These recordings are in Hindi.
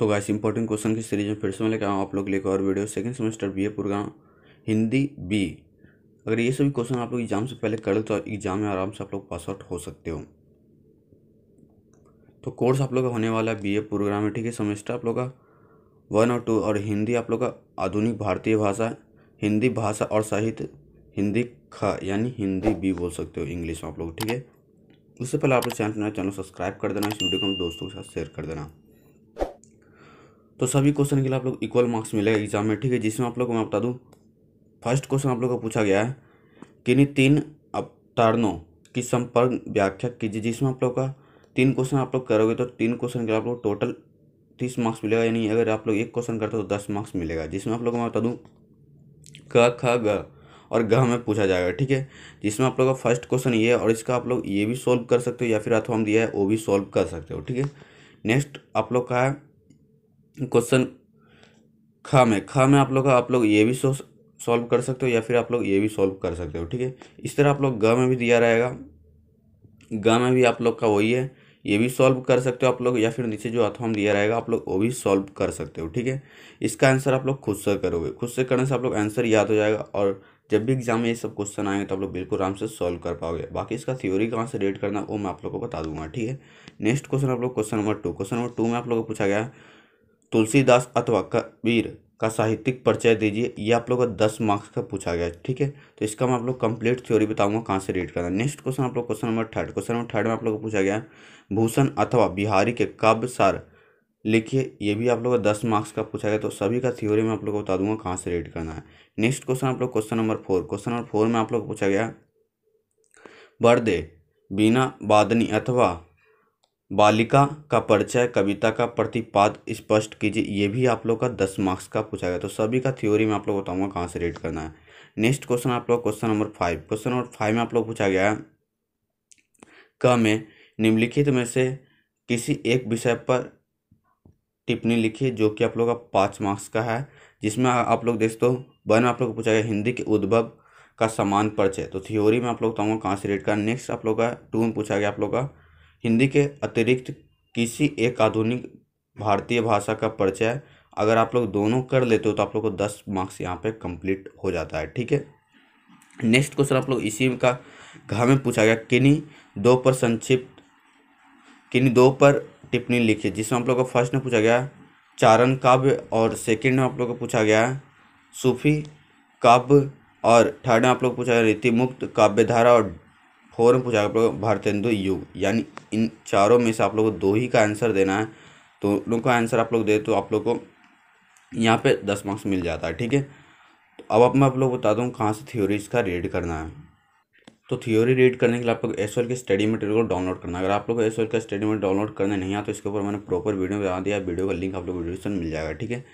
तो गाइस इंपॉर्टेंट क्वेश्चन की सीरीज में फिर से मैं लेकर आऊँ आप लोग लेकर और video second semester B A program Hindi B अगर ये सभी क्वेश्चन आप लोग एग्जाम से पहले कर लो तो एग्जाम में आराम से आप लोग पास आउट हो सकते हो तो कोर्स आप लोग का होने वाला है बी ए प्रोग्राम है ठीक है सेमेस्टर आप लोग का वन और टू और हिंदी आप लोग का आधुनिक भारतीय भाषा हिंदी भाषा और साहित्य हिंदी ख यानी हिंदी बी बोल सकते हो इंग्लिश में आप लोग ठीक है उससे पहले आप लोग चैनल चैनल सब्सक्राइब कर देना इस वीडियो को हम दोस्तों के साथ शेयर कर देना तो सभी क्वेश्चन के लिए आप लोग इक्वल मार्क्स मिलेगा एग्जाम में ठीक है जिसमें आप लोग को मैं बता दूँ फर्स्ट क्वेश्चन आप लोग को पूछा गया है किन्हीं तीन अवतारणों की संपर्क व्याख्या कीजिए जिसमें आप लोग का तीन क्वेश्चन आप लोग करोगे तो तीन क्वेश्चन के लिए आप लोग टोटल तीस मार्क्स मिलेगा यानी अगर आप लोग एक क्वेश्चन करते हो तो दस मार्क्स मिलेगा जिसमें आप लोग को मैं बता दूँ क ख ग और ग में पूछा जाएगा ठीक है जिसमें आप लोग का फर्स्ट क्वेश्चन ये है और इसका आप लोग ये भी सॉल्व कर सकते हो या फिर अथवा हम दिया है वो भी सॉल्व कर सकते हो ठीक है नेक्स्ट आप लोग का है क्वेश्चन खा में खा में आप लोग का आप लोग ये भी सॉल्व कर सकते हो या फिर आप लोग ये भी सॉल्व कर सकते हो ठीक है इस तरह आप लोग ग में भी दिया रहेगा ग में भी आप लोग का वही है ये भी सॉल्व कर सकते हो आप लोग या फिर नीचे जो अथॉर्म दिया रहेगा आप लोग वो भी सॉल्व कर सकते हो ठीक है इसका आंसर आप लोग खुद से करोगे खुद से करने से आप लोग आंसर याद हो जाएगा और जब भी एग्जाम में ये सब क्वेश्चन आएंगे तो आप लोग बिल्कुल आराम से सॉल्व कर पाओगे बाकी इसका थ्योरी कहाँ से रेड करना वो मैं आप लोग को बता दूंगा ठीक है नेक्स्ट क्वेश्चन आप लोग question number two question number two में आप लोग को पूछा गया तुलसीदास अथवा कबीर का साहित्यिक परिचय दीजिए ये आप लोग का दस मार्क्स का पूछा गया ठीक है तो इसका मैं आप लोग कंप्लीट थ्योरी बताऊंगा कहाँ से रीड करना नेक्स्ट क्वेश्चन आप लोग question number third question number third में आप लोग को पूछा गया भूषण अथवा बिहारी के काव्य सार लिखिए ये भी आप लोग का दस मार्क्स का पूछा गया तो सभी का थ्योरी मैं आप लोग को बता दूंगा कहाँ से रीड करना है नेक्स्ट क्वेश्चन आप लोग question number four question number four में आप लोग पूछा गया बर्दे बीना बादनी अथवा बालिका का परिचय कविता का प्रतिपाद स्पष्ट कीजिए ये भी आप लोग का दस मार्क्स का पूछा गया तो सभी का थ्योरी में आप लोग बताऊंगा कहाँ से रीड करना है नेक्स्ट क्वेश्चन आप लोग question number five question number five में आप लोग पूछा गया है क में निम्नलिखित में से किसी एक विषय पर टिप्पणी लिखिए जो कि आप लोग का पाँच मार्क्स का है जिसमें आप लोग दो तो, वन आप लोग को पूछा गया हिंदी के उद्भव का समान परिचय तो थ्योरी में आप लोग बताऊँगा कहाँ से रेड करना नेक्स्ट आप लोग का टू में पूछा गया आप लोग का हिंदी के अतिरिक्त किसी एक आधुनिक भारतीय भाषा का परिचय अगर आप लोग दोनों कर लेते हो तो आप लोग को दस मार्क्स यहाँ पे कंप्लीट हो जाता है ठीक है नेक्स्ट क्वेश्चन आप लोग इसी का घा में पूछा गया किन्हीं दो पर संक्षिप्त किन्हीं दो पर टिप्पणी लिखिए जिसमें आप लोग को फर्स्ट में पूछा गया चारण काव्य और सेकेंड में आप लोग को पूछा गया सूफी काव्य और थर्ड में आप लोग पूछा गया रीतिमुक्त काव्यधारा और फ़ौरन पूछा आप लोगों भारतेंदु युग यानी इन चारों में से आप लोगों को दो ही का आंसर देना है तो उन का आंसर आप लोग दे तो आप लोग को यहाँ पे दस मार्क्स मिल जाता है ठीक है तो अब अब मैं आप लोग बता दूँ कहाँ से थ्योरी इसका रीड करना है तो थ्योरी रीड करने के लिए आप लोग एस के स्टडी मटेरियल को डाउनलोड करना अगर आप लोग एस का स्टडी मटेरियल डाउनलोड करने नहीं आता तो इसके ऊपर मैंने प्रॉपर वीडियो बना दिया वीडियो का लिंक आप लोग डिस्क्रिप्शन मिल जाएगा ठीक है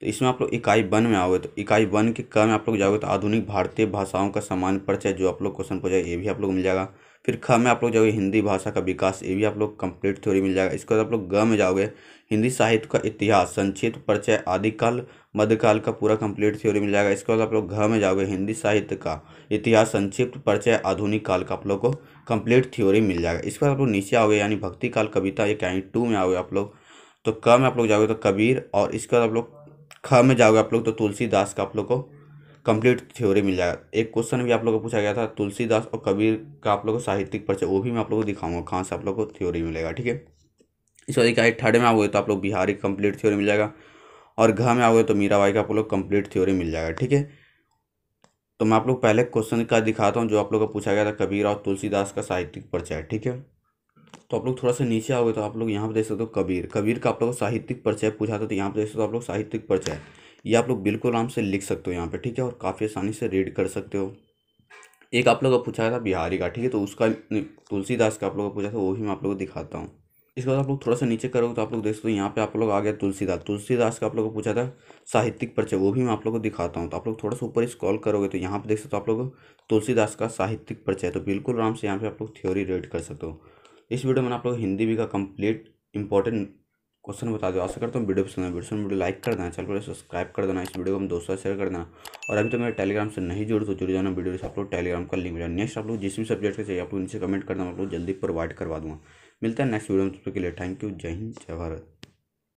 तो इसमें आप लोग इकाई वन में आओगे तो इकाई वन के क में आप लोग जाओगे तो आधुनिक भारतीय भाषाओं का सामान्य परिचय जो आप लोग क्वेश्चन पूछा ये भी आप लोग मिल जाएगा फिर ख में आप लोग जाओगे हिंदी भाषा का विकास ये भी आप लोग कंप्लीट थ्योरी मिल जाएगा इसके बाद आप लोग ग में जाओगे हिंदी साहित्य का इतिहास संक्षिप्त परिचय आदिकाल मध्यकाल का पूरा कंप्लीट थ्योरी मिल जाएगा इसके बाद आप लोग घ में जाओगे हिंदी साहित्य का इतिहास संक्षिप्त परिचय आधुनिक काल का आप लोग को कंप्लीट थ्योरी मिल जाएगा इसके बाद आप लोग नीचे आओगे यानी भक्ति काल कविता ये कैंट टू में आओगे आप लोग तो क में आप लोग जाओगे तो कबीर और इसके बाद आप लोग ख में जाओगे आप लोग तो तुलसीदास का आप लोग को कंप्लीट थ्योरी मिल जाएगा एक क्वेश्चन भी आप लोग को पूछा गया था तुलसीदास और कबीर का आप लोग को साहित्यिक परिचय वो भी मैं आप लोग को दिखाऊंगा कहाँ से आप लोग को थ्योरी मिलेगा ठीक है इस वजह का थर्ड में आओगे तो आप लोग बिहारी कंप्लीट थ्योरी मिल जाएगा और घ में आओगे तो मीराबाई का आप लोग कंप्लीट थ्योरी मिल जाएगा ठीक है तो मैं आप लोग पहले क्वेश्चन का दिखाता हूँ जो आप लोग को पूछा गया था कबीर और तुलसीदास का साहित्यिक परिचय ठीक है तो आप लोग थोड़ा सा नीचे आओगे तो आप लोग यहाँ पर देख सकते हो कबीर कबीर का आप लोग साहित्यिक परिचय पूछा था तो यहाँ पर देख सकते हो आप लोग साहित्यिक परिचय ये आप लोग बिल्कुल आराम से लिख सकते हो यहाँ पर ठीक है और काफ़ी आसानी से रीड कर सकते हो एक आप लोग का पूछा था बिहारी का ठीक है तो उसका तुलसीदास का आप लोग का पूछा था वो भी मैं आप लोग को दिखाता हूँ इसके बाद आप लोग थोड़ा सा नीचे करोगे तो आप लोग देख सकते हो यहाँ पे आप लोग आ गया तुलसीदास तुलसीदास का आप लोग को पूछा था साहित्यिक परिचय वो भी मैं आप लोग को दिखाता हूँ तो आप लोग थोड़ा सा ऊपर स्कॉल करोगे तो यहाँ पे देख सकते हो आप लोग तुलसीदास का साहित्यिक परिचय तो बिल्कुल आराम से यहाँ पे आप लोग थ्योरी रीड कर सकते हो इस वीडियो में आप लोग हिंदी भी का कंप्लीट इंपॉर्टेंट क्वेश्चन बता दो आशा करता हूँ वीडियो पसंद वीडियो पसंद वीडियो तो लाइक कर देना चैनल को सब्सक्राइब कर देना इस वीडियो को हम दोस्तों शेयर कर देना और अभी तो मेरे टेलीग्राम से नहीं जुड़े तो जुड़ जाना वीडियो आप लोग टेलीग्राम का लिंक मिला नेक्स्ट आप लोग जिस भी सब्जेक्ट का चाहिए आप लोग इनसे कमेंट करना आप लोग जल्दी प्रोवाइड करवा दूँगा मिलता है नेक्स्ट वीडियो में तब तक के लिए थैंक यू जय हिंद जय भारत